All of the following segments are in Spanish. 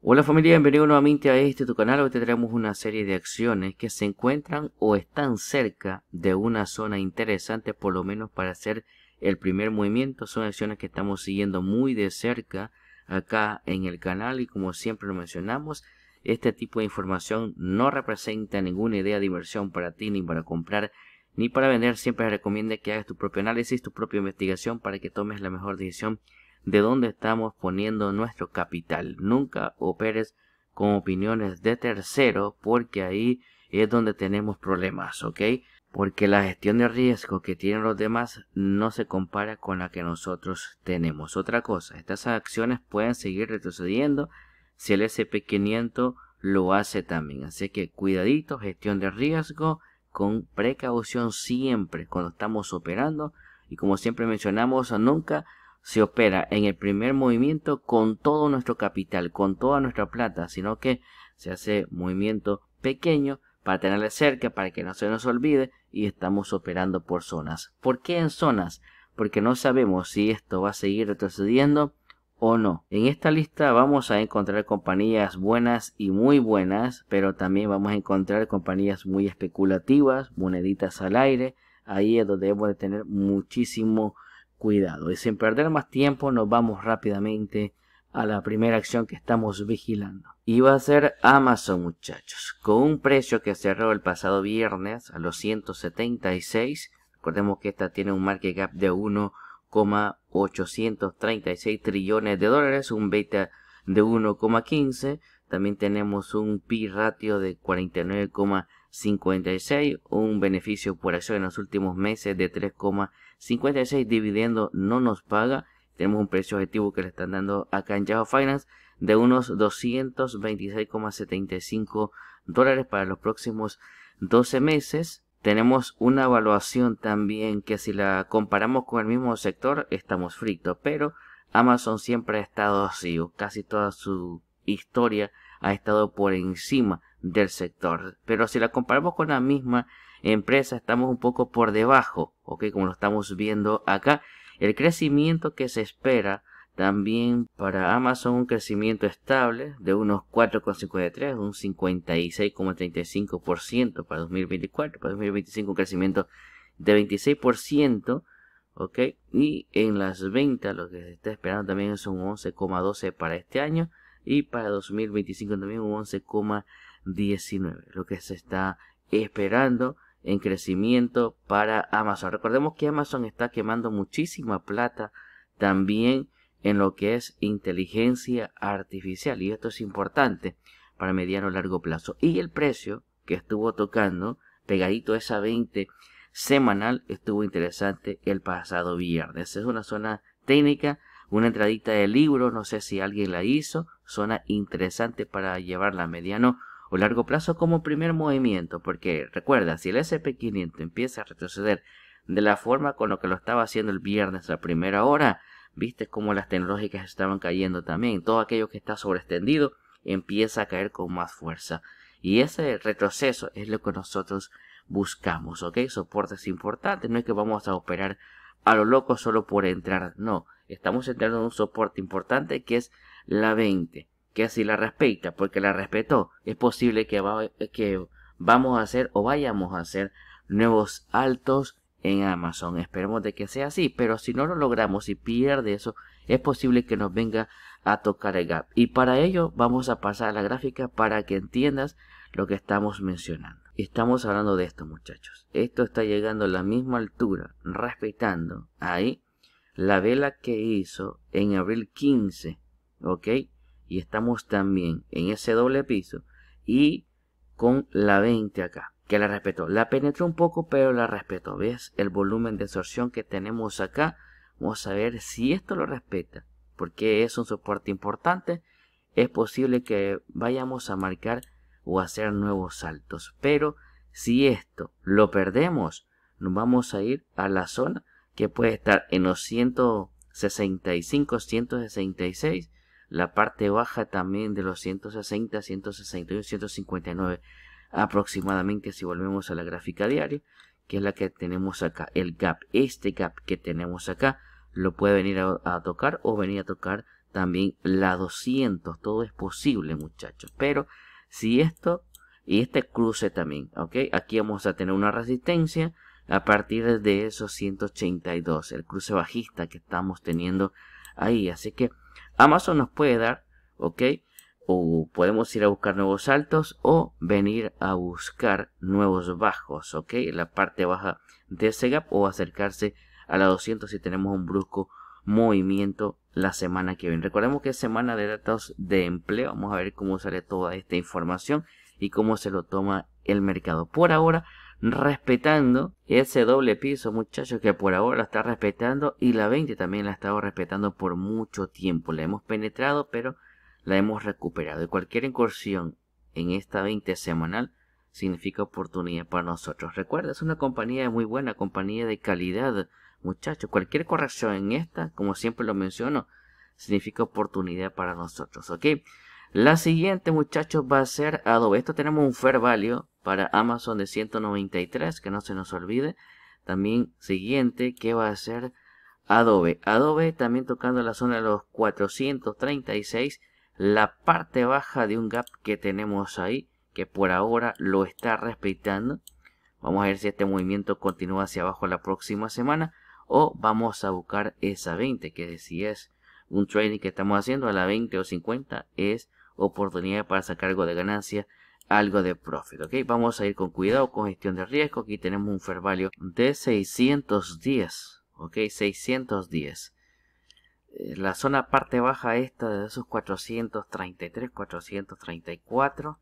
Hola familia, bienvenido nuevamente a este tu canal. Hoy te traemos una serie de acciones que se encuentran o están cerca de una zona interesante, por lo menos para hacer el primer movimiento. Son acciones que estamos siguiendo muy de cerca acá en el canal y como siempre lo mencionamos, este tipo de información no representa ninguna idea de inversión para ti ni para comprar ni para vender. Siempre recomienda que hagas tu propio análisis, tu propia investigación para que tomes la mejor decisión de dónde estamos poniendo nuestro capital. Nunca operes con opiniones de tercero porque ahí es donde tenemos problemas, ¿ok? Porque la gestión de riesgo que tienen los demás no se compara con la que nosotros tenemos. Otra cosa, estas acciones pueden seguir retrocediendo si el SP500 lo hace también. Así que cuidadito, gestión de riesgo con precaución siempre cuando estamos operando. Y como siempre mencionamos, nunca se opera en el primer movimiento con todo nuestro capital, con toda nuestra plata, sino que se hace movimiento pequeño para tenerle cerca, para que no se nos olvide y estamos operando por zonas. ¿Por qué en zonas? Porque no sabemos si esto va a seguir retrocediendo o no. En esta lista vamos a encontrar compañías buenas y muy buenas, pero también vamos a encontrar compañías muy especulativas, moneditas al aire. Ahí es donde debemos de tener muchísimo cuidado. Y sin perder más tiempo nos vamos rápidamente a la primera acción que estamos vigilando. Y va a ser Amazon muchachos, con un precio que cerró el pasado viernes a los 176. Recordemos que esta tiene un market gap de 1,836 trillones de dólares, un beta de 1,15. También tenemos un PI ratio de 49,5 56, un beneficio por acción en los últimos meses de 3,56 dividendo no nos paga. Tenemos un precio objetivo que le están dando acá en Finance de unos 226,75 dólares para los próximos 12 meses. Tenemos una evaluación también que si la comparamos con el mismo sector estamos fritos, pero Amazon siempre ha estado así, o casi toda su historia ha estado por encima del sector. Pero si la comparamos con la misma empresa, estamos un poco por debajo, ¿ok? Como lo estamos viendo acá. El crecimiento que se espera también para Amazon, un crecimiento estable de unos 4,53, un 56,35% para 2024. Para 2025 un crecimiento de 26%. ¿ok? Y en las ventas lo que se está esperando también es un 11,12 para este año y para 2025 también un 11,19, lo que se está esperando en crecimiento para Amazon. Recordemos que Amazon está quemando muchísima plata también en lo que es inteligencia artificial y esto es importante para mediano o largo plazo. Y el precio que estuvo tocando pegadito a esa 20 semanal estuvo interesante el pasado viernes. Es una zona técnica una entradita de libro, no sé si alguien la hizo, suena interesante para llevarla a mediano o largo plazo como primer movimiento, porque recuerda, si el SP500 empieza a retroceder de la forma con lo que lo estaba haciendo el viernes a primera hora, viste cómo las tecnológicas estaban cayendo también, todo aquello que está sobreextendido empieza a caer con más fuerza. Y ese retroceso es lo que nosotros buscamos, ¿ok? Soportes importantes, no es que vamos a operar a lo loco solo por entrar, no estamos entrando en un soporte importante que es la 20. Que así la respeta, porque la respetó, es posible que, que vamos a hacer o vayamos a hacer nuevos altos en Amazon. Esperemos de que sea así, pero si no lo logramos y pierde eso, es posible que nos venga a tocar el gap. Y para ello vamos a pasar a la gráfica para que entiendas lo que estamos mencionando. Estamos hablando de esto muchachos. Esto está llegando a la misma altura, respetando ahí la vela que hizo en abril 15, ¿ok? Y estamos también en ese doble piso y con la 20 acá, que la respetó. La penetró un poco, pero la respetó. ¿Ves el volumen de absorción que tenemos acá? Vamos a ver si esto lo respeta, porque es un soporte importante. Es posible que vayamos a marcar o hacer nuevos saltos, pero si esto lo perdemos, nos vamos a ir a la zona que puede estar en los 165, 166, la parte baja también de los 160, 161, 159 aproximadamente si volvemos a la gráfica diaria, que es la que tenemos acá, el gap, este gap que tenemos acá, lo puede venir a, tocar o venir a tocar también la 200, todo es posible muchachos, pero si esto y este cruce también, ok, aquí vamos a tener una resistencia, a partir de esos 182, el cruce bajista que estamos teniendo ahí. Así que Amazon nos puede dar, ¿ok? O podemos ir a buscar nuevos altos o venir a buscar nuevos bajos, ¿ok? en La parte baja de ese gap o acercarse a la 200 si tenemos un brusco movimiento la semana que viene. Recordemos que es semana de datos de empleo. Vamos a ver cómo sale toda esta información y cómo se lo toma el mercado. Por ahora respetando ese doble piso, muchachos, que por ahora está respetando y la 20 también la ha estado respetando por mucho tiempo. La hemos penetrado, pero la hemos recuperado. Y cualquier incursión en esta 20 semanal significa oportunidad para nosotros. Recuerda, es una compañía muy buena, compañía de calidad. Muchachos, cualquier corrección en esta, como siempre lo menciono, significa oportunidad para nosotros, ¿ok? La siguiente, muchachos, va a ser Adobe. Esto tenemos un fair value para Amazon de 193, que no se nos olvide. También siguiente, que va a ser Adobe. Adobe también tocando la zona de los 436, la parte baja de un gap que tenemos ahí, que por ahora lo está respetando. Vamos a ver si este movimiento continúa hacia abajo la próxima semana o vamos a buscar esa 20, que si es un trading que estamos haciendo a la 20 o 50 es oportunidad para sacar algo de ganancia algo de profit, ¿ok? Vamos a ir con cuidado con gestión de riesgo. Aquí tenemos un fair value de 610, ¿ok? 610. Eh, la zona parte baja esta de esos 433, 434.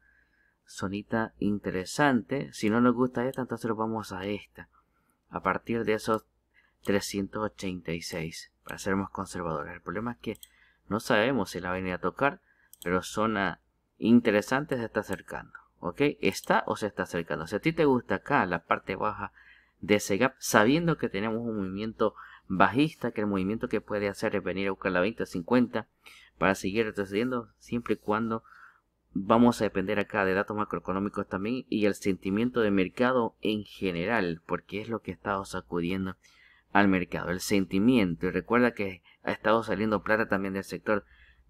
Zonita interesante. Si no nos gusta esta, entonces nos vamos a esta. A partir de esos 386. Para ser más conservadores. El problema es que no sabemos si la va a venir a tocar. Pero zona interesante se está acercando. ¿Ok? Está o se está acercando. Si a ti te gusta acá la parte baja de ese gap, sabiendo que tenemos un movimiento bajista, que el movimiento que puede hacer es venir a buscar la 20-50 para seguir retrocediendo, siempre y cuando vamos a depender acá de datos macroeconómicos también y el sentimiento de mercado en general, porque es lo que está estado sacudiendo al mercado, el sentimiento. Y recuerda que ha estado saliendo plata también del sector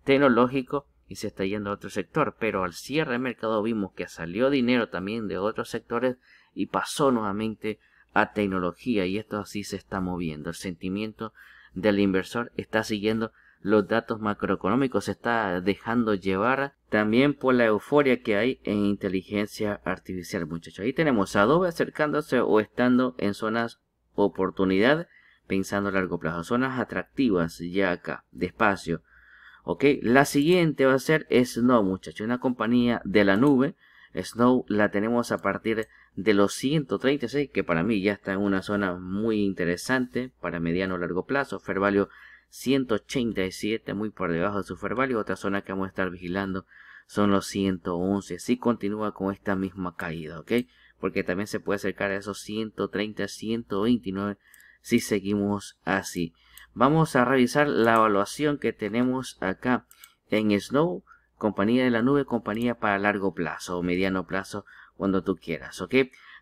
tecnológico y se está yendo a otro sector, pero al cierre del mercado vimos que salió dinero también de otros sectores y pasó nuevamente a tecnología y esto así se está moviendo. El sentimiento del inversor está siguiendo los datos macroeconómicos, se está dejando llevar también por la euforia que hay en inteligencia artificial, muchachos. Ahí tenemos Adobe acercándose o estando en zonas oportunidad pensando a largo plazo, zonas atractivas ya acá, despacio. La siguiente va a ser Snow, muchachos, una compañía de la nube. Snow la tenemos a partir de los 136, que para mí ya está en una zona muy interesante para mediano o largo plazo. Fair value 187, muy por debajo de su fair value. Otra zona que vamos a estar vigilando son los 111, si continúa con esta misma caída, ¿ok? Porque también se puede acercar a esos 130, 129 si seguimos así. Vamos a revisar la evaluación que tenemos acá en Snow, compañía de la nube, compañía para largo plazo o mediano plazo, cuando tú quieras, ¿ok?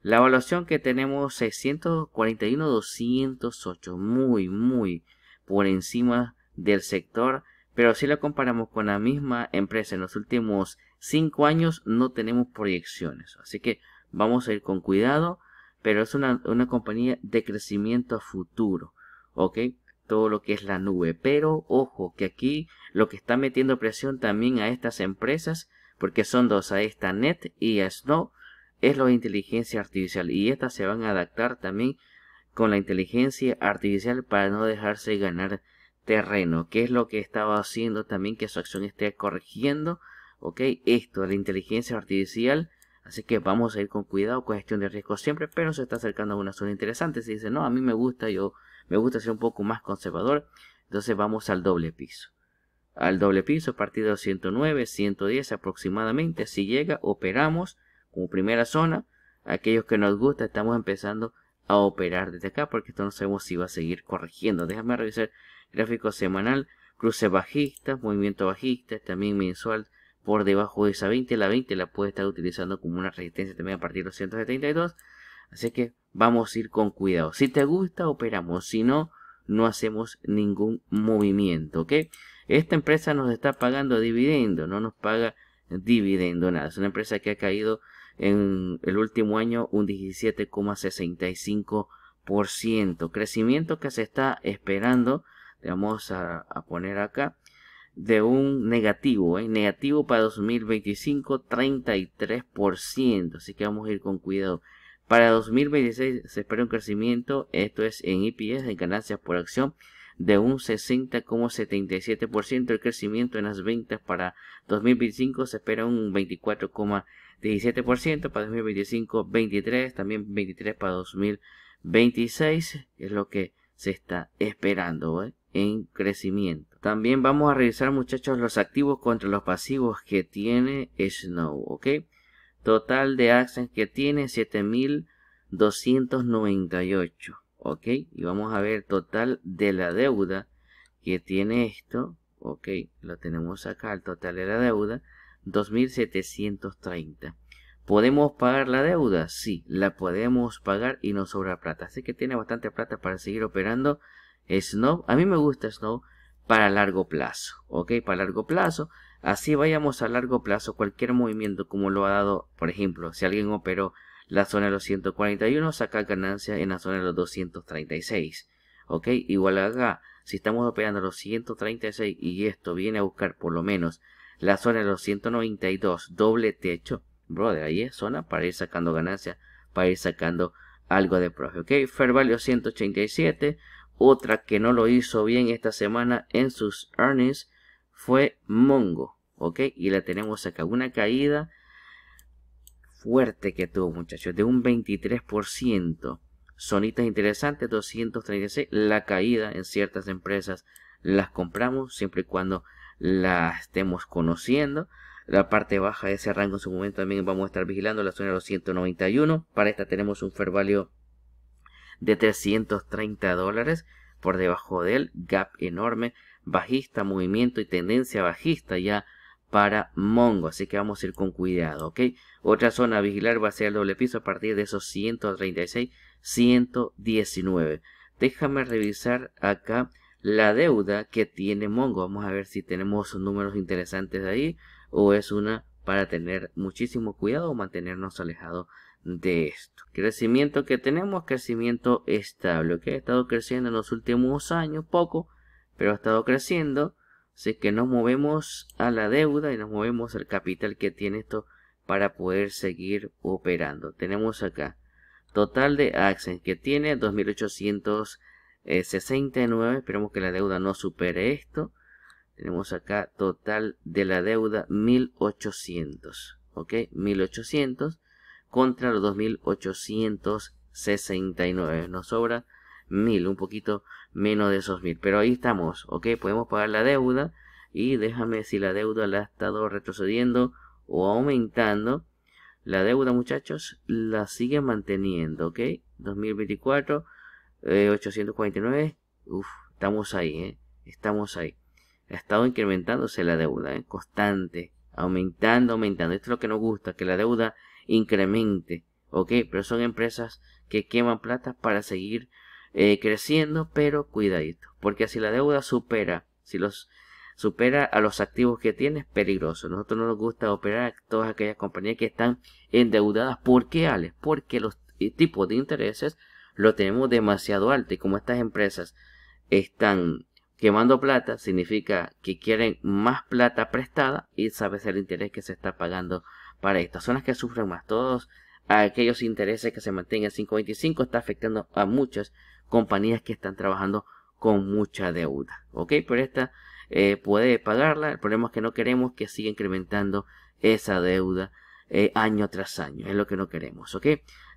La evaluación que tenemos 641 208, muy, muy por encima del sector, pero si la comparamos con la misma empresa en los últimos 5 años, no tenemos proyecciones, así que vamos a ir con cuidado, pero es una, una compañía de crecimiento futuro, ¿ok? todo lo que es la nube. Pero ojo, que aquí lo que está metiendo presión también a estas empresas, porque son dos, a esta Net y a Snow, es la inteligencia artificial. Y estas se van a adaptar también con la inteligencia artificial para no dejarse ganar terreno, que es lo que estaba haciendo también que su acción esté corrigiendo, ok, esto, la inteligencia artificial. Así que vamos a ir con cuidado, con gestión de riesgo siempre, pero se está acercando a una zona interesante. Si dice, no, a mí me gusta, yo me gusta ser un poco más conservador, entonces vamos al doble piso. Al doble piso, partido de 109, 110 aproximadamente, si llega, operamos como primera zona. Aquellos que nos gusta, estamos empezando a operar desde acá porque esto no sabemos si va a seguir corrigiendo. Déjame revisar gráfico semanal, cruce bajista, movimiento bajista, también mensual por debajo de esa 20. La 20 la puede estar utilizando como una resistencia también a partir de los 172. Así que vamos a ir con cuidado. Si te gusta, operamos. Si no, no hacemos ningún movimiento, Esta empresa nos está pagando dividendo, no nos paga dividendo nada. Es una empresa que ha caído en el último año un 17,65%. Crecimiento que se está esperando, vamos a, poner acá, de un negativo, ¿eh? negativo para 2025, 33%. Así que vamos a ir con cuidado. Para 2026 se espera un crecimiento, esto es en EPS, en ganancias por acción, de un 60,77%. El crecimiento en las ventas para 2025 se espera un 24,17%, para 2025 23, también 23 para 2026 es lo que se está esperando ¿eh? en crecimiento. También vamos a revisar muchachos los activos contra los pasivos que tiene Snow, ¿ok? Total de acciones que tiene 7298. Ok, y vamos a ver total de la deuda que tiene esto. Ok, lo tenemos acá, el total de la deuda 2730. ¿Podemos pagar la deuda? Sí, la podemos pagar y nos sobra plata. Así que tiene bastante plata para seguir operando Snow. A mí me gusta Snow para largo plazo. Ok, para largo plazo. Así vayamos a largo plazo, cualquier movimiento como lo ha dado, por ejemplo, si alguien operó la zona de los 141, saca ganancia en la zona de los 236. ¿Ok? Igual acá, si estamos operando los 136 y esto viene a buscar por lo menos la zona de los 192, doble techo, brother, ahí es zona para ir sacando ganancia, para ir sacando algo de profe, ¿ok? Fair value 187, otra que no lo hizo bien esta semana en sus earnings fue Mongo, ¿ok? Y la tenemos acá, una caída fuerte que tuvo muchachos, de un 23%. Sonitas interesantes, 236. La caída en ciertas empresas las compramos siempre y cuando la estemos conociendo. La parte baja de ese rango en su momento también vamos a estar vigilando la zona de Para esta tenemos un fair value de 330 dólares por debajo de él, gap enorme, bajista, movimiento y tendencia bajista ya para Mongo, así que vamos a ir con cuidado, ¿ok? Otra zona a vigilar va a ser el doble piso a partir de esos 136, 119. Déjame revisar acá la deuda que tiene Mongo, vamos a ver si tenemos números interesantes de ahí o es una para tener muchísimo cuidado o mantenernos alejados de esto. Crecimiento que tenemos, crecimiento estable, que ha estado creciendo en los últimos años, poco, pero ha estado creciendo. Así que nos movemos a la deuda y nos movemos al capital que tiene esto para poder seguir operando. Tenemos acá total de acciones que tiene 2.869. Esperemos que la deuda no supere esto. Tenemos acá total de la deuda 1.800. ¿Ok? 1.800 contra los 2.869. Nos sobra 1.000, un poquito menos de esos 1.000. Pero ahí estamos, ¿ok? Podemos pagar la deuda y déjame si la deuda la ha estado retrocediendo o aumentando. La deuda, muchachos, la sigue manteniendo, ¿ok? 2024, 849. Eh, Uf, estamos ahí, ¿eh? Estamos ahí. Ha estado incrementándose la deuda, en ¿eh? Constante, aumentando, aumentando. Esto es lo que nos gusta, que la deuda incremente, ¿ok? Pero son empresas que queman plata para seguir eh, creciendo, pero cuidadito, porque si la deuda supera, si los supera a los activos que tiene, es peligroso. Nosotros no nos gusta operar todas aquellas compañías que están endeudadas. ¿Por qué, Porque los tipos de intereses lo tenemos demasiado alto y como estas empresas están quemando plata significa que quieren más plata prestada y sabes el interés que se está pagando para estas zonas que sufren más. Todos aquellos intereses que se mantengan 525 está afectando a muchas compañías que están trabajando con mucha deuda. Ok, pero esta eh, puede pagarla. El problema es que no queremos que siga incrementando esa deuda eh, año tras año. Es lo que no queremos. Ok,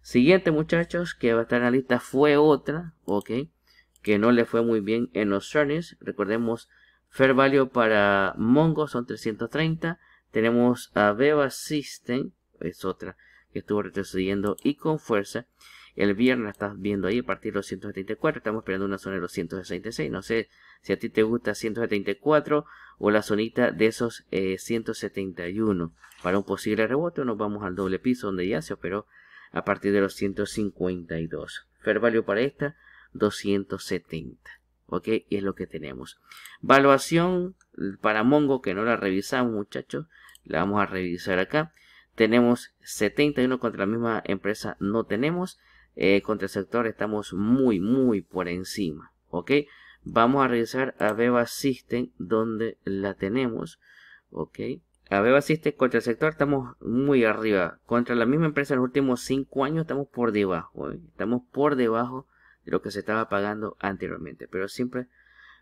siguiente muchachos que va a estar en la lista fue otra. Ok, que no le fue muy bien en los earnings. Recordemos, fair value para Mongo son 330. Tenemos a Beba System, es otra que estuvo retrocediendo y con fuerza. El viernes estás viendo ahí a partir de los 174. Estamos esperando una zona de los 166. No sé si a ti te gusta 174 o la zonita de esos 171. Eh, para un posible rebote nos vamos al doble piso donde ya se operó a partir de los 152. Fair value para esta 270. ¿Ok? Y es lo que tenemos. Valuación para Mongo que no la revisamos muchachos la vamos a revisar acá tenemos 71 contra la misma empresa no tenemos eh, contra el sector estamos muy muy por encima ok vamos a revisar a Beba System donde la tenemos ok a Beba System contra el sector estamos muy arriba contra la misma empresa en los últimos 5 años estamos por debajo ¿eh? estamos por debajo de lo que se estaba pagando anteriormente pero siempre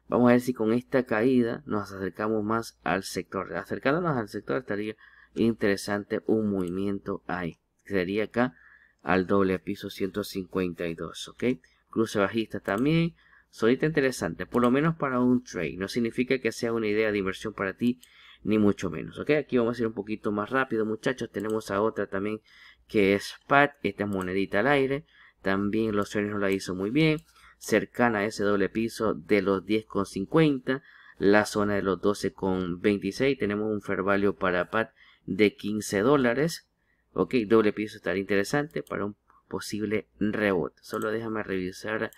Vamos a ver si con esta caída nos acercamos más al sector. Acercándonos al sector estaría interesante un movimiento ahí. Sería acá al doble piso 152, ¿ok? Cruce bajista también. Solita interesante, por lo menos para un trade. No significa que sea una idea de inversión para ti, ni mucho menos, ¿ok? Aquí vamos a ir un poquito más rápido, muchachos. Tenemos a otra también que es PAT. Esta es monedita al aire. También los sueños no la hizo muy bien cercana a ese doble piso de los 10,50. La zona de los 12,26. Tenemos un fair value para PAT de 15 dólares. Ok, doble piso estaría interesante para un posible rebote. Solo déjame revisar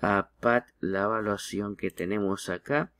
a PAT la evaluación que tenemos acá.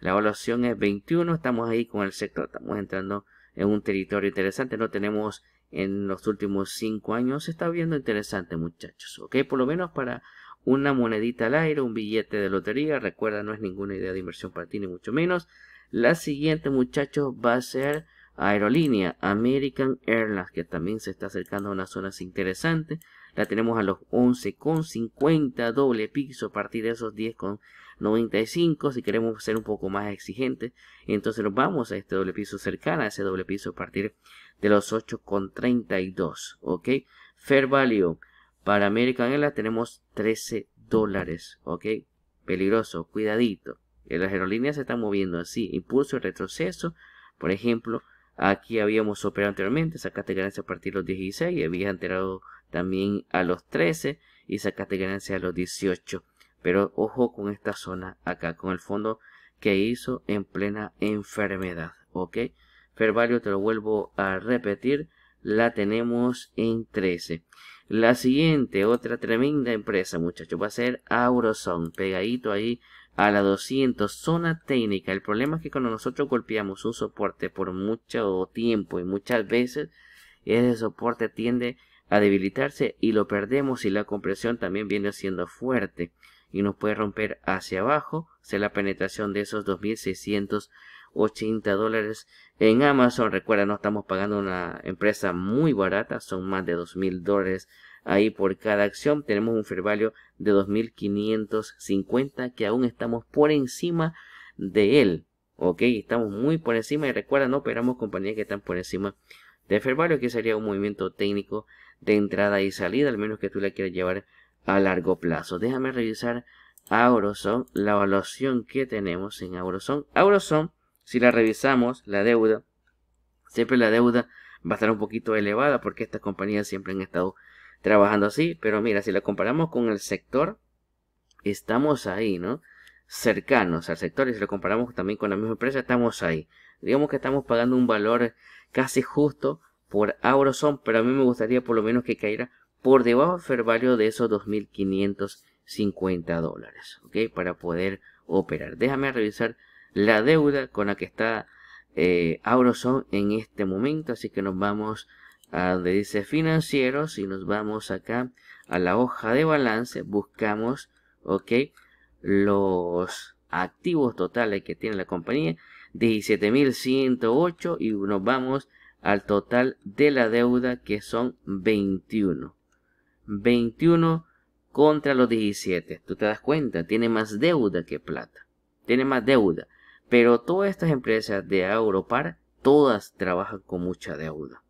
La evaluación es 21, estamos ahí con el sector, estamos entrando en un territorio interesante, no tenemos en los últimos 5 años, se está viendo interesante muchachos, ok, por lo menos para una monedita al aire, un billete de lotería, recuerda, no es ninguna idea de inversión para ti, ni mucho menos. La siguiente, muchachos, va a ser aerolínea American Airlines, que también se está acercando a unas zonas interesantes. La tenemos a los 11,50 doble piso a partir de esos 10,95. Si queremos ser un poco más exigentes, entonces nos vamos a este doble piso cercano a ese doble piso a partir de los 8,32. ¿Ok? Fair Value para American Airlines tenemos 13 dólares, ¿ok? Peligroso, cuidadito. Eh, las aerolíneas se están moviendo así, impulso y retroceso. Por ejemplo, aquí habíamos operado anteriormente, sacaste ganancia a partir de los 16, Había habías enterado también a los 13 y sacaste ganancia a los 18. Pero ojo con esta zona acá, con el fondo que hizo en plena enfermedad, ¿ok? Fair te lo vuelvo a repetir, la tenemos en 13. La siguiente, otra tremenda empresa, muchachos, va a ser Auroson, pegadito ahí a la 200, zona técnica. El problema es que cuando nosotros golpeamos un soporte por mucho tiempo y muchas veces, ese soporte tiende a debilitarse y lo perdemos y la compresión también viene siendo fuerte y nos puede romper hacia abajo, sea la penetración de esos 2600 80 dólares. En Amazon, recuerda, no estamos pagando una empresa muy barata, son más de 2.000 mil dólares ahí por cada acción. Tenemos un fair value de 2.550 que aún estamos por encima de él. Ok, estamos muy por encima y recuerda, no operamos compañías que están por encima de fair que sería un movimiento técnico de entrada y salida, al menos que tú la quieras llevar a largo plazo. Déjame revisar Auroson, la evaluación que tenemos en Auroson. Auroson si la revisamos, la deuda, siempre la deuda va a estar un poquito elevada porque estas compañías siempre han estado trabajando así. Pero mira, si la comparamos con el sector, estamos ahí, ¿no? Cercanos al sector y si lo comparamos también con la misma empresa, estamos ahí. Digamos que estamos pagando un valor casi justo por Auroson, pero a mí me gustaría por lo menos que cayera por debajo de fair de esos 2.550 dólares, ¿ok? Para poder operar. Déjame revisar la deuda con la que está eh, Auroson en este momento. Así que nos vamos a donde dice financieros y nos vamos acá a la hoja de balance. Buscamos, ok, los activos totales que tiene la compañía. 17.108 y nos vamos al total de la deuda que son 21. 21 contra los 17. Tú te das cuenta, tiene más deuda que plata. Tiene más deuda. Pero todas estas empresas de Europar, todas trabajan con mucha deuda.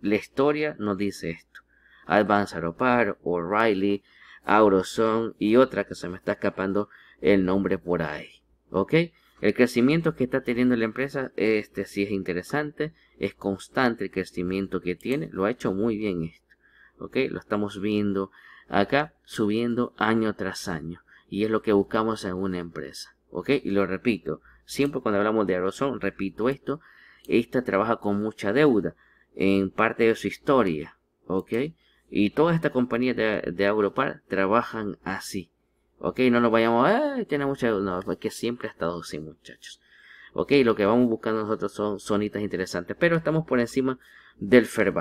La historia nos dice esto. Advance Europar, O'Reilly, Auroson y otra que se me está escapando el nombre por ahí. ¿Ok? El crecimiento que está teniendo la empresa, este sí es interesante, es constante el crecimiento que tiene, lo ha hecho muy bien esto. ¿Ok? Lo estamos viendo acá subiendo año tras año y es lo que buscamos en una empresa. ¿Ok? Y lo repito, Siempre cuando hablamos de arrozón, repito esto, esta trabaja con mucha deuda en parte de su historia, ¿ok? Y todas estas compañías de, de Agropar trabajan así, ¿ok? No nos vayamos, ¡ay! tiene mucha deuda, no, porque siempre ha estado así, muchachos. ¿Ok? Lo que vamos buscando nosotros son sonitas interesantes, pero estamos por encima del fair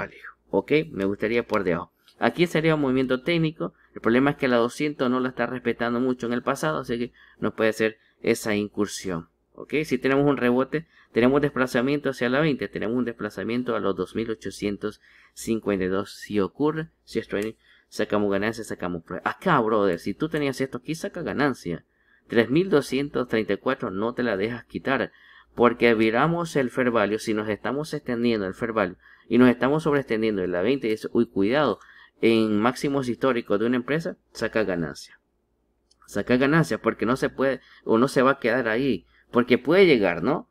¿ok? Me gustaría por debajo. Aquí sería un movimiento técnico. El problema es que la 200 no la está respetando mucho en el pasado, así que no puede ser esa incursión. ¿ok? Si tenemos un rebote, tenemos desplazamiento hacia la 20, tenemos un desplazamiento a los 2.852. Si ocurre, si esto trading, sacamos ganancia, sacamos Acá, brother, si tú tenías esto aquí, saca ganancia. 3.234 no te la dejas quitar. Porque viramos el fair value, si nos estamos extendiendo el fair value y nos estamos sobreextendiendo en la 20, es, uy, cuidado, en máximos históricos de una empresa, saca ganancia. Saca ganancia porque no se puede o no se va a quedar ahí porque puede llegar, ¿no?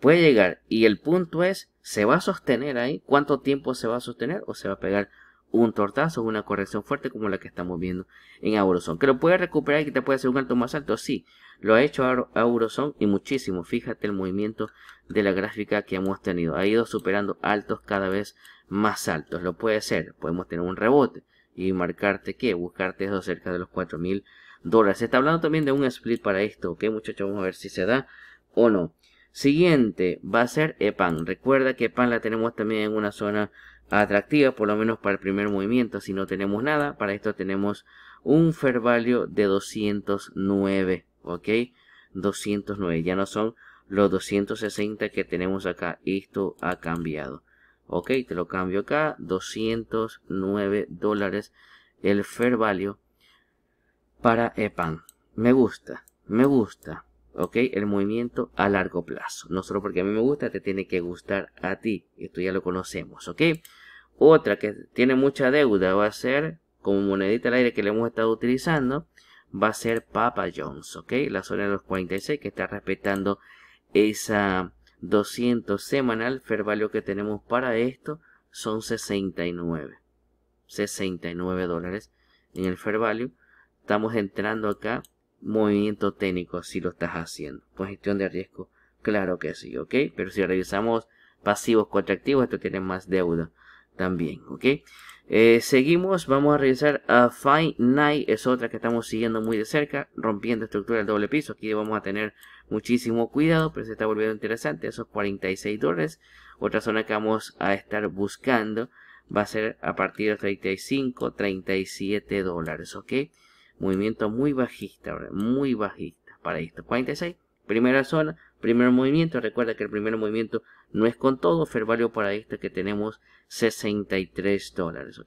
Puede llegar. Y el punto es, ¿se va a sostener ahí? ¿Cuánto tiempo se va a sostener? ¿O se va a pegar un tortazo, una corrección fuerte como la que estamos viendo en Auroson. ¿Que lo puede recuperar y que te puede hacer un alto más alto? Sí, lo ha hecho Auroson y muchísimo. Fíjate el movimiento de la gráfica que hemos tenido. Ha ido superando altos cada vez más altos. Lo puede ser. Podemos tener un rebote y marcarte que buscarte eso cerca de los 4.000 mil dólares. Se está hablando también de un split para esto, ¿ok muchachos? Vamos a ver si se da o no. Siguiente va a ser EPAN. Recuerda que EPAN la tenemos también en una zona atractiva, por lo menos para el primer movimiento. Si no tenemos nada, para esto tenemos un fair value de 209, ¿ok? 209, ya no son los 260 que tenemos acá. Esto ha cambiado. Ok, te lo cambio acá, 209 dólares el fair value para EPAN. Me gusta, me gusta. ¿ok? El movimiento a largo plazo. No solo porque a mí me gusta, te tiene que gustar a ti. Esto ya lo conocemos, ¿ok? Otra que tiene mucha deuda va a ser, como monedita al aire que le hemos estado utilizando, va a ser Papa Jones, ¿ok? La zona de los 46 que está respetando esa 200 semanal. Fair value que tenemos para esto son 69. 69 dólares en el fair value. Estamos entrando acá movimiento técnico si lo estás haciendo. Con pues gestión de riesgo, claro que sí, ¿ok? Pero si revisamos pasivos contra activos, esto tiene más deuda también, ¿ok? Eh, seguimos, vamos a revisar a Fine Night, es otra que estamos siguiendo muy de cerca, rompiendo estructura del doble piso. Aquí vamos a tener muchísimo cuidado, pero se está volviendo interesante, esos 46 dólares. Otra zona que vamos a estar buscando va a ser a partir de 35, 37 dólares, ¿ok? movimiento muy bajista, muy bajista para esto. 46, primera zona, primer movimiento, recuerda que el primer movimiento no es con todo, Fervalio para esto que tenemos 63 dólares,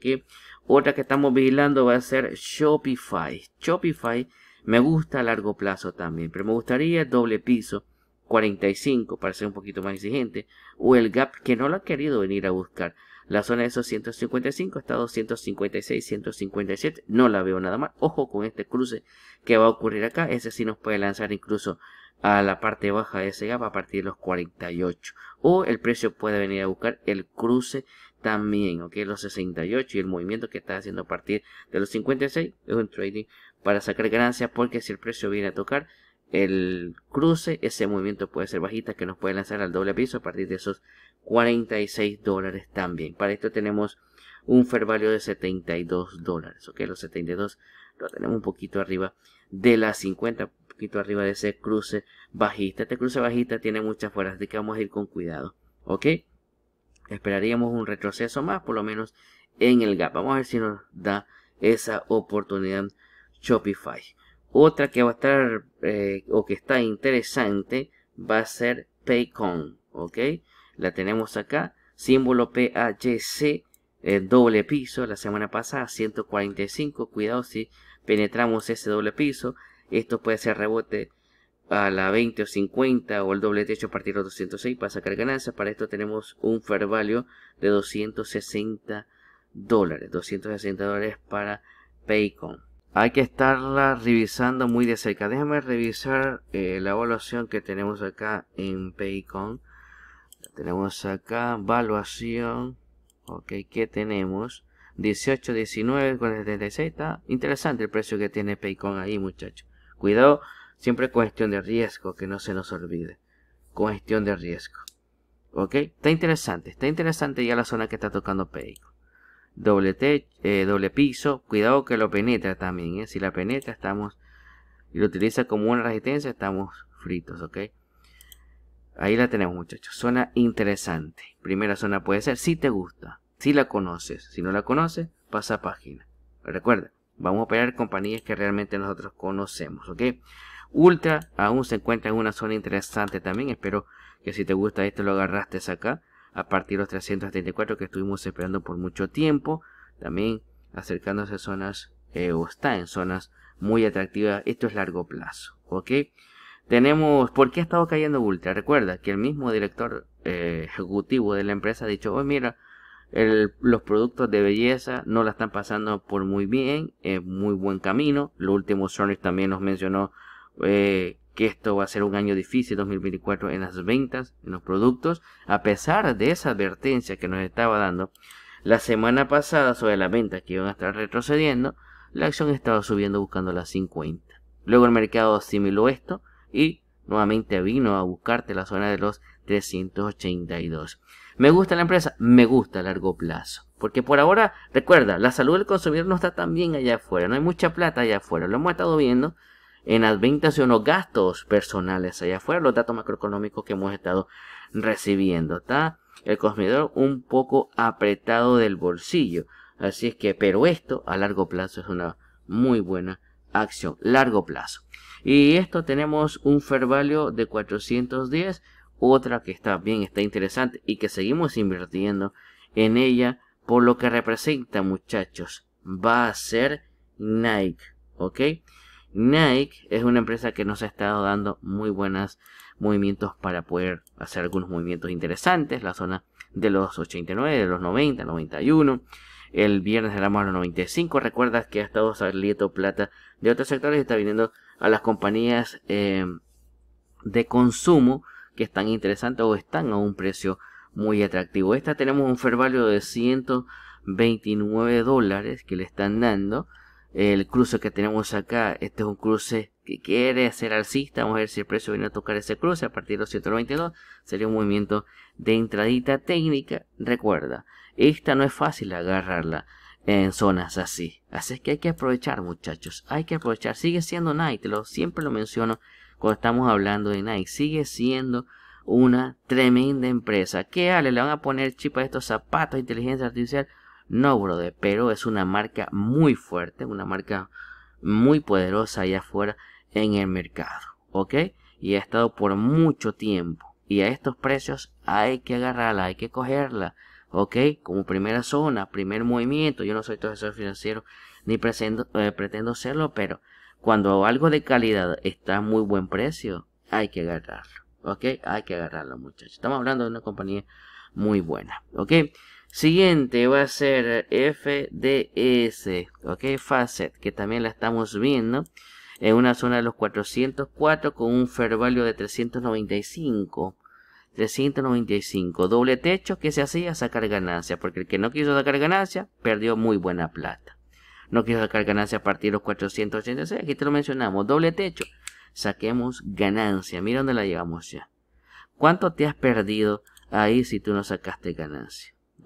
Otra que estamos vigilando va a ser Shopify. Shopify me gusta a largo plazo también, pero me gustaría doble piso 45 para ser un poquito más exigente, o el gap que no lo ha querido venir a buscar. La zona de esos 155 está 256, 157. No la veo nada más Ojo con este cruce que va a ocurrir acá. Ese sí nos puede lanzar incluso a la parte baja de ese gap a partir de los 48. O el precio puede venir a buscar el cruce también, ok, los 68 y el movimiento que está haciendo a partir de los 56 es un trading para sacar ganancias porque si el precio viene a tocar el cruce, ese movimiento puede ser bajista que nos puede lanzar al doble piso a partir de esos 46 dólares también. Para esto tenemos un fair value de 72 dólares, ok, los 72 lo tenemos un poquito arriba de las 50, un poquito arriba de ese cruce bajista. Este cruce bajista tiene muchas fuerzas, así que vamos a ir con cuidado, ok. Esperaríamos un retroceso más, por lo menos en el gap. Vamos a ver si nos da esa oportunidad Shopify. Otra que va a estar eh, o que está interesante va a ser Paycon, ¿ok? La tenemos acá, símbolo PAYC, doble piso, la semana pasada 145, cuidado si penetramos ese doble piso, esto puede ser rebote a la 20 o 50 o el doble techo a partir de 206 para sacar ganancias, para esto tenemos un fair value de 260 dólares, 260 dólares para Paycon hay que estarla revisando muy de cerca. Déjame revisar eh, la evaluación que tenemos acá en Paycon. Tenemos acá evaluación. Ok, ¿qué tenemos? 18, 19, con Está interesante el precio que tiene Paycon ahí, muchachos. Cuidado, siempre cuestión de riesgo, que no se nos olvide. Cuestión de riesgo. Ok, está interesante. Está interesante ya la zona que está tocando Paycon doble, techo, eh, doble piso. Cuidado que lo penetra también. ¿eh? Si la penetra, estamos. Y lo utiliza como una resistencia, estamos fritos, ¿ok? Ahí la tenemos, muchachos. Zona interesante. Primera zona puede ser si te gusta, si la conoces. Si no la conoces, pasa página. recuerda, vamos a operar compañías que realmente nosotros conocemos, ¿ok? Ultra aún se encuentra en una zona interesante también. Espero que si te gusta esto lo agarraste acá a partir de los 334 que estuvimos esperando por mucho tiempo. También acercándose a zonas eh, o está en zonas muy atractivas. Esto es largo plazo, ¿ok? Tenemos, ¿por qué ha estado cayendo Ultra? Recuerda que el mismo director eh, ejecutivo de la empresa ha dicho, hoy, oh, mira, los productos de belleza no la están pasando por muy bien, es muy buen camino. Lo último Sonic también nos mencionó eh, que esto va a ser un año difícil 2024 en las ventas, en los productos, a pesar de esa advertencia que nos estaba dando la semana pasada sobre las ventas que iban a estar retrocediendo, la acción estaba subiendo buscando las 50. Luego el mercado asimiló esto y nuevamente vino a buscarte la zona de los 382. Me gusta la empresa, me gusta a largo plazo. Porque por ahora, recuerda, la salud del consumidor no está tan bien allá afuera, no hay mucha plata allá afuera, lo hemos estado viendo, en las ventas los gastos personales allá afuera, los datos macroeconómicos que hemos estado recibiendo. Está el consumidor un poco apretado del bolsillo. Así es que, pero esto a largo plazo es una muy buena acción, largo plazo. Y esto tenemos un fair value de 410, otra que está bien, está interesante y que seguimos invirtiendo en ella por lo que representa, muchachos. Va a ser Nike, ¿ok? Nike es una empresa que nos ha estado dando muy buenos movimientos para poder hacer algunos movimientos interesantes. La zona de los 89, de los 90, 91. El viernes éramos a los 95. Recuerda que ha estado saliendo plata de otros sectores y está viniendo a las compañías eh, de consumo que están interesantes o están a un precio muy atractivo. Esta tenemos un fair value de 129 dólares que le están dando el cruce que tenemos acá, este es un cruce que quiere hacer alcista, vamos a ver si el precio viene a tocar ese cruce a partir de los 122, sería un movimiento de entradita técnica, recuerda, esta no es fácil agarrarla en zonas así, así es que hay que aprovechar muchachos, hay que aprovechar, sigue siendo Nike, lo, siempre lo menciono cuando estamos hablando de Nike, sigue siendo una tremenda empresa, ¿Qué Ale, le van a poner chip a estos zapatos de inteligencia artificial, no, brother, pero es una marca muy fuerte, una marca muy poderosa allá afuera en el mercado, ¿ok? Y ha estado por mucho tiempo. Y a estos precios hay que agarrarla, hay que cogerla, ¿ok? Como primera zona, primer movimiento. Yo no soy todo eso financiero ni eh, pretendo serlo, pero cuando algo de calidad está a muy buen precio, hay que agarrarlo, ¿ok? Hay que agarrarlo, muchachos. Estamos hablando de una compañía muy buena, ¿ok? Siguiente va a ser FDS, ok, Facet, que también la estamos viendo en una zona de los 404 con un fair value de 395. 395, doble techo que se hacía sacar ganancia, porque el que no quiso sacar ganancia perdió muy buena plata. No quiso sacar ganancia a partir de los 486, aquí te lo mencionamos, doble techo, saquemos ganancia, mira dónde la llevamos ya. ¿Cuánto te has perdido ahí si tú no sacaste ganancia?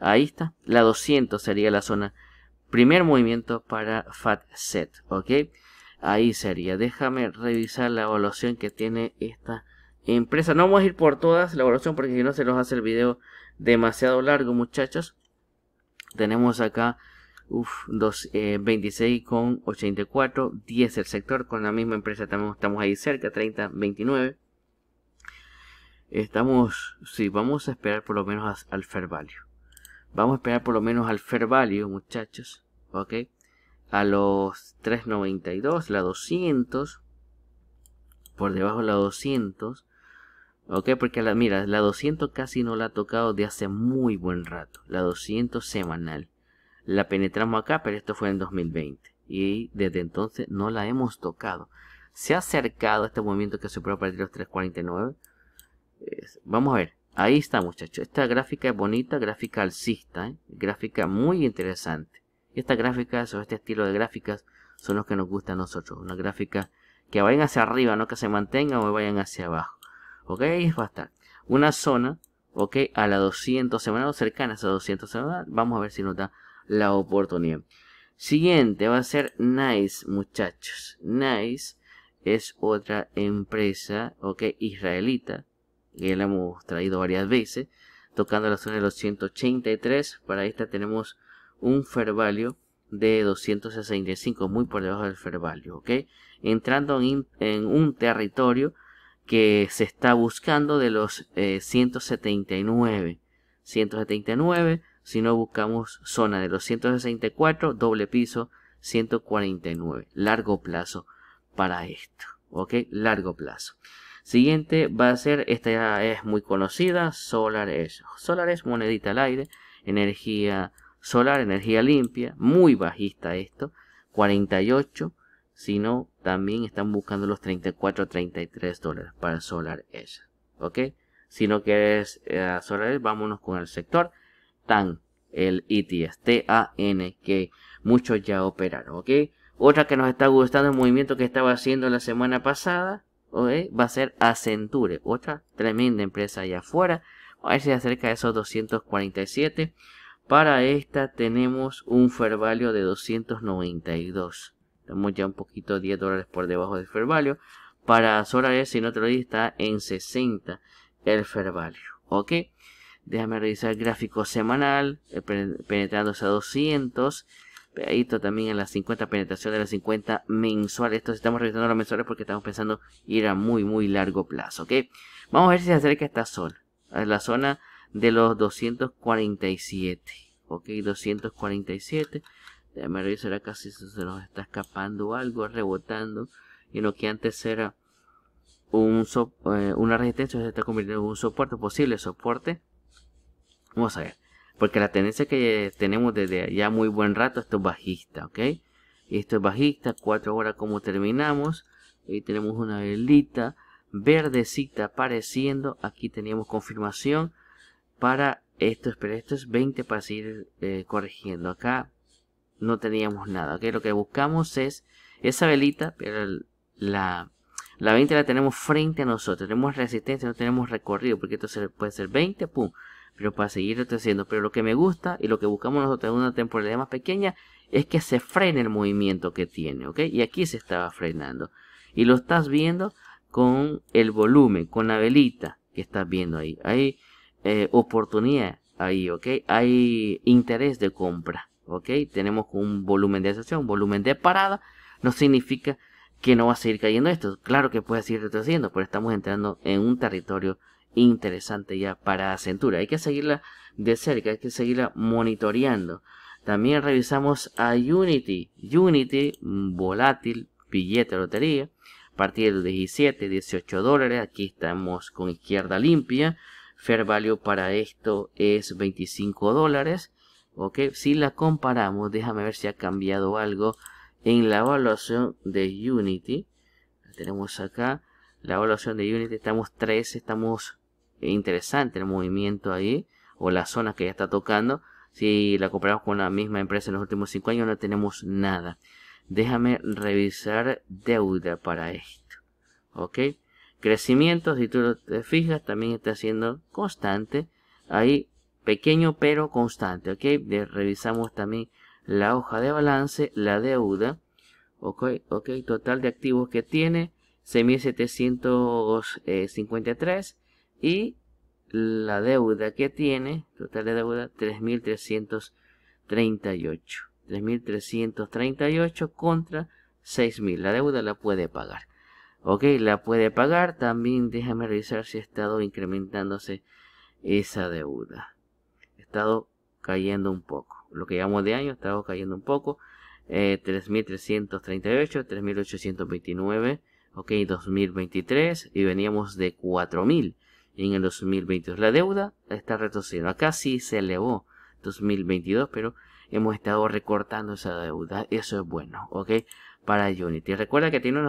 Ahí está. La 200 sería la zona. Primer movimiento para Fat Set. ¿Ok? Ahí sería. Déjame revisar la evaluación que tiene esta empresa. No vamos a ir por todas la evaluación porque si no se nos hace el video demasiado largo, muchachos. Tenemos acá uf, 10 eh, el sector, con la misma empresa estamos ahí cerca, 30, 29. Estamos, si sí, vamos a esperar por lo menos al fair value. Vamos a esperar por lo menos al fair value, muchachos. ¿Ok? A los 3.92, la 200. Por debajo de la 200. ¿Ok? Porque mira, la 200 casi no la ha tocado de hace muy buen rato. La 200 semanal. La penetramos acá, pero esto fue en 2020. Y desde entonces no la hemos tocado. Se ha acercado este movimiento que se prueba a partir de los 349. vamos a ver. Ahí está muchachos, esta gráfica es bonita, gráfica alcista, ¿eh? gráfica muy interesante. Y estas gráficas o este estilo de gráficas son los que nos gustan a nosotros. Una gráfica que vayan hacia arriba, no que se mantenga o vayan hacia abajo. Ok, es bastante. Una zona, ok, a la 200 semanas o a 200 semanas Vamos a ver si nos da la oportunidad. Siguiente va a ser Nice, muchachos. Nice es otra empresa, ok, israelita, que la hemos traído varias veces, tocando la zona de los 183. Para esta tenemos un fair value de 265, muy por debajo del fair value, ¿ok? Entrando en, un territorio que se está buscando de los 179. Eh, 179, si no buscamos zona de los 164, doble piso, 149. Largo plazo para esto, ¿ok? Largo plazo. Siguiente va a ser, esta ya es muy conocida, Solar Edge. Solar es monedita al aire, energía solar, energía limpia, muy bajista esto, 48, sino también están buscando los 34 33 dólares para Solar Edge. ¿Ok? Si no quieres eh, Solar Edge, vámonos con el sector TAN, el ETS, T-A-N, que muchos ya operaron. ¿Ok? Otra que nos está gustando el movimiento que estaba haciendo la semana pasada va a ser Accenture, otra tremenda empresa allá afuera. A ver si acerca de esos 247. Para esta tenemos un value de 292. Estamos ya un poquito 10 dólares por debajo del value Para Solar, si no te lo está en 60 el value ¿Ok? Déjame revisar el gráfico semanal, eh, penetrando a 200 pegadito también en las 50, penetración de las 50 mensuales. esto estamos revisando los mensuales porque estamos pensando ir a muy, muy largo plazo, ¿ok? Vamos a ver si se acerca a esta zona, a la zona de los 247, ¿ok? 247. Déjame revisar acá si se nos está escapando algo, rebotando. Y lo que antes era un eh, una resistencia se está convirtiendo en un soporte, posible soporte. Vamos a ver. Porque la tendencia que tenemos desde ya muy buen rato, esto es bajista, ¿ok? Esto es bajista, 4 horas como terminamos. y tenemos una velita verdecita apareciendo. Aquí teníamos confirmación para esto, pero esto es 20 para seguir eh, corrigiendo. Acá no teníamos nada, ¿ok? Lo que buscamos es esa velita, pero la, la 20 la tenemos frente a nosotros. Tenemos resistencia, no tenemos recorrido, porque esto puede ser 20, pum pero para seguir retrocediendo. Pero lo que me gusta y lo que buscamos nosotros en una temporalidad más pequeña es que se frene el movimiento que tiene, ¿ok? Y aquí se estaba frenando. Y lo estás viendo con el volumen, con la velita que estás viendo ahí. Hay eh, oportunidad ahí, ¿ok? Hay interés de compra, ¿ok? Tenemos un volumen de asociación, volumen de parada. No significa que no va a seguir cayendo esto. Claro que puede seguir retrocediendo, pero estamos entrando en un territorio interesante ya para centura. Hay que seguirla de cerca, hay que seguirla monitoreando. También revisamos a Unity. Unity, mm, volátil, billete lotería. A partir de 17, 18 dólares. Aquí estamos con izquierda limpia. Fair value para esto es 25 dólares. Ok, si la comparamos, déjame ver si ha cambiado algo en la evaluación de Unity. tenemos acá la evaluación de Unity estamos 3, estamos interesante el movimiento ahí, o la zona que ya está tocando. Si la comparamos con la misma empresa en los últimos 5 años, no tenemos nada. Déjame revisar deuda para esto. ¿Ok? Crecimiento, si tú te fijas, también está siendo constante. Ahí, pequeño pero constante. ¿Ok? revisamos también la hoja de balance, la deuda. ¿Ok? Ok, total de activos que tiene. 6.753 y la deuda que tiene, total de deuda 3.338. 3.338 contra 6.000. La deuda la puede pagar. Ok, la puede pagar. También déjame revisar si ha estado incrementándose esa deuda. Ha estado cayendo un poco. Lo que llamamos de año, ha estado cayendo un poco. 3.338, eh, 3.829, ok, 2023 y veníamos de 4.000 en el 2022. La deuda está retrocediendo. Acá sí se elevó 2022, pero hemos estado recortando esa deuda. Eso es bueno, ¿ok? Para Unity. Recuerda que tiene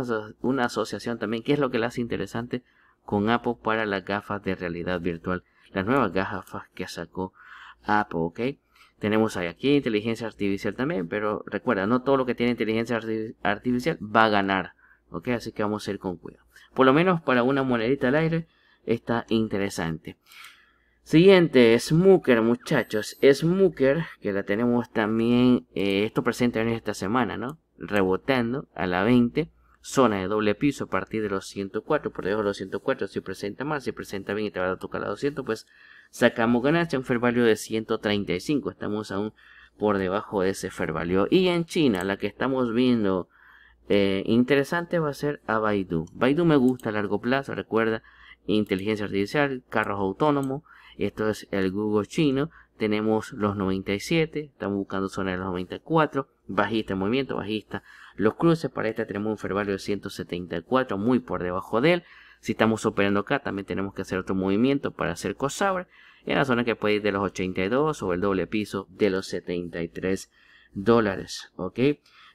una, asociación también, que es lo que le hace interesante con Apple para las gafas de realidad virtual. Las nuevas gafas que sacó Apple, ¿ok? Tenemos aquí inteligencia artificial también, pero recuerda, no todo lo que tiene inteligencia artificial va a ganar, ¿ok? Así que vamos a ir con cuidado. Por lo menos para una monedita al aire, está interesante. Siguiente, Smoker, muchachos. Smoker, que la tenemos también, eh, esto presente en esta semana, ¿no? Rebotando a la 20, zona de doble piso a partir de los 104, por debajo de los 104, si presenta más si presenta bien y te va a tocar la 200, pues sacamos ganancia, un fair value de 135, estamos aún por debajo de ese fair value. Y en China, la que estamos viendo eh, interesante va a ser a Baidu. Baidu me gusta a largo plazo, recuerda inteligencia artificial, carros autónomos, esto es el Google chino, tenemos los 97, estamos buscando zona de los 94, bajista en movimiento, bajista los cruces, para este tenemos un fervario de 174, muy por debajo de él, si estamos operando acá también tenemos que hacer otro movimiento para hacer cosabre, en la zona que puede ir de los 82 o el doble piso de los 73 dólares, ok.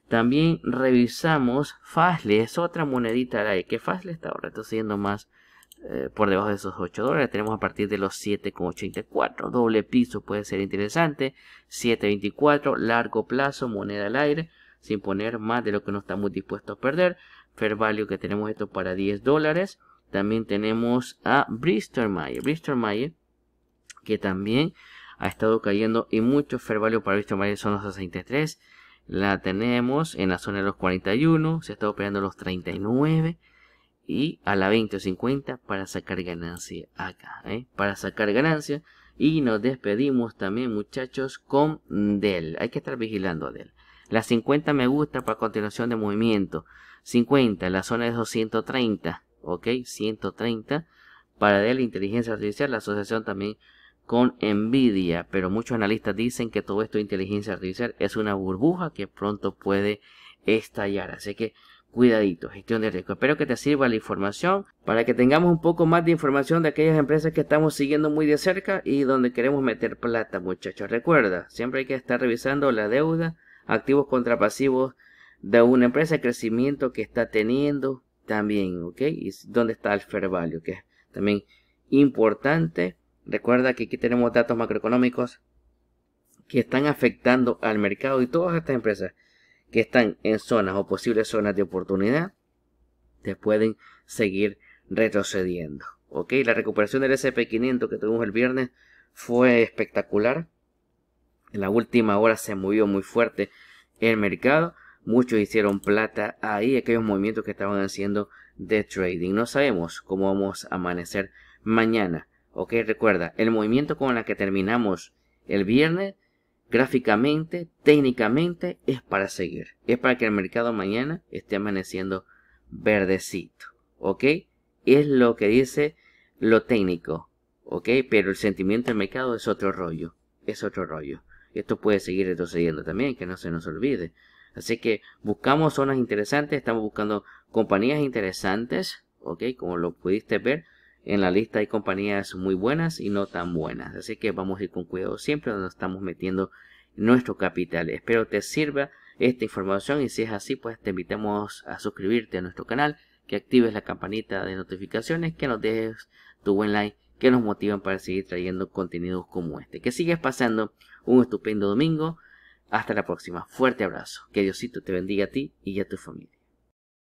También revisamos Fasle, es otra monedita de ahí, que Fasle está retrocediendo más eh, por debajo de esos 8 dólares. Tenemos a partir de los 7,84. Doble piso puede ser interesante. 7,24. Largo plazo, moneda al aire. Sin poner más de lo que no estamos dispuestos a perder. Fair value que tenemos esto para 10 dólares. También tenemos a Bristol Bristol Mayer. que también ha estado cayendo y mucho fair value para Mayer. son los 63. La tenemos en la zona de los 41. Se está operando los 39 y a la 20 o 50 para sacar ganancia acá, ¿eh? para sacar ganancia. Y nos despedimos también muchachos con Dell, hay que estar vigilando a Dell. La 50 me gusta para continuación de movimiento. 50, la zona de 230 ok, 130 para Dell Inteligencia Artificial, la asociación también con Nvidia, pero muchos analistas dicen que todo esto de inteligencia artificial es una burbuja que pronto puede estallar, así que cuidadito, gestión de riesgo. Espero que te sirva la información para que tengamos un poco más de información de aquellas empresas que estamos siguiendo muy de cerca y donde queremos meter plata, muchachos. Recuerda, siempre hay que estar revisando la deuda, activos contra pasivos de una empresa, el crecimiento que está teniendo también, ¿ok? Y dónde está el fair value, que es también importante. Recuerda que aquí tenemos datos macroeconómicos que están afectando al mercado y todas estas empresas que están en zonas o posibles zonas de oportunidad, te pueden seguir retrocediendo. ¿ok? La recuperación del SP500 que tuvimos el viernes fue espectacular. En la última hora se movió muy fuerte el mercado. Muchos hicieron plata ahí, aquellos movimientos que estaban haciendo de trading. No sabemos cómo vamos a amanecer mañana. Ok, recuerda, el movimiento con el que terminamos el viernes gráficamente, técnicamente, es para seguir. Es para que el mercado mañana esté amaneciendo verdecito. ¿Ok? Es lo que dice lo técnico. ¿Ok? Pero el sentimiento del mercado es otro rollo. Es otro rollo. Esto puede seguir retrocediendo también, que no se nos olvide. Así que buscamos zonas interesantes, estamos buscando compañías interesantes, ¿ok? Como lo pudiste ver, en la lista hay compañías muy buenas y no tan buenas. Así que vamos a ir con cuidado siempre donde estamos metiendo nuestro capital. Espero te sirva esta información y si es así, pues te invitamos a suscribirte a nuestro canal, que actives la campanita de notificaciones, que nos dejes tu buen like, que nos motivan para seguir trayendo contenidos como este. Que sigues pasando un estupendo domingo. Hasta la próxima. Fuerte abrazo. Que Diosito te bendiga a ti y a tu familia.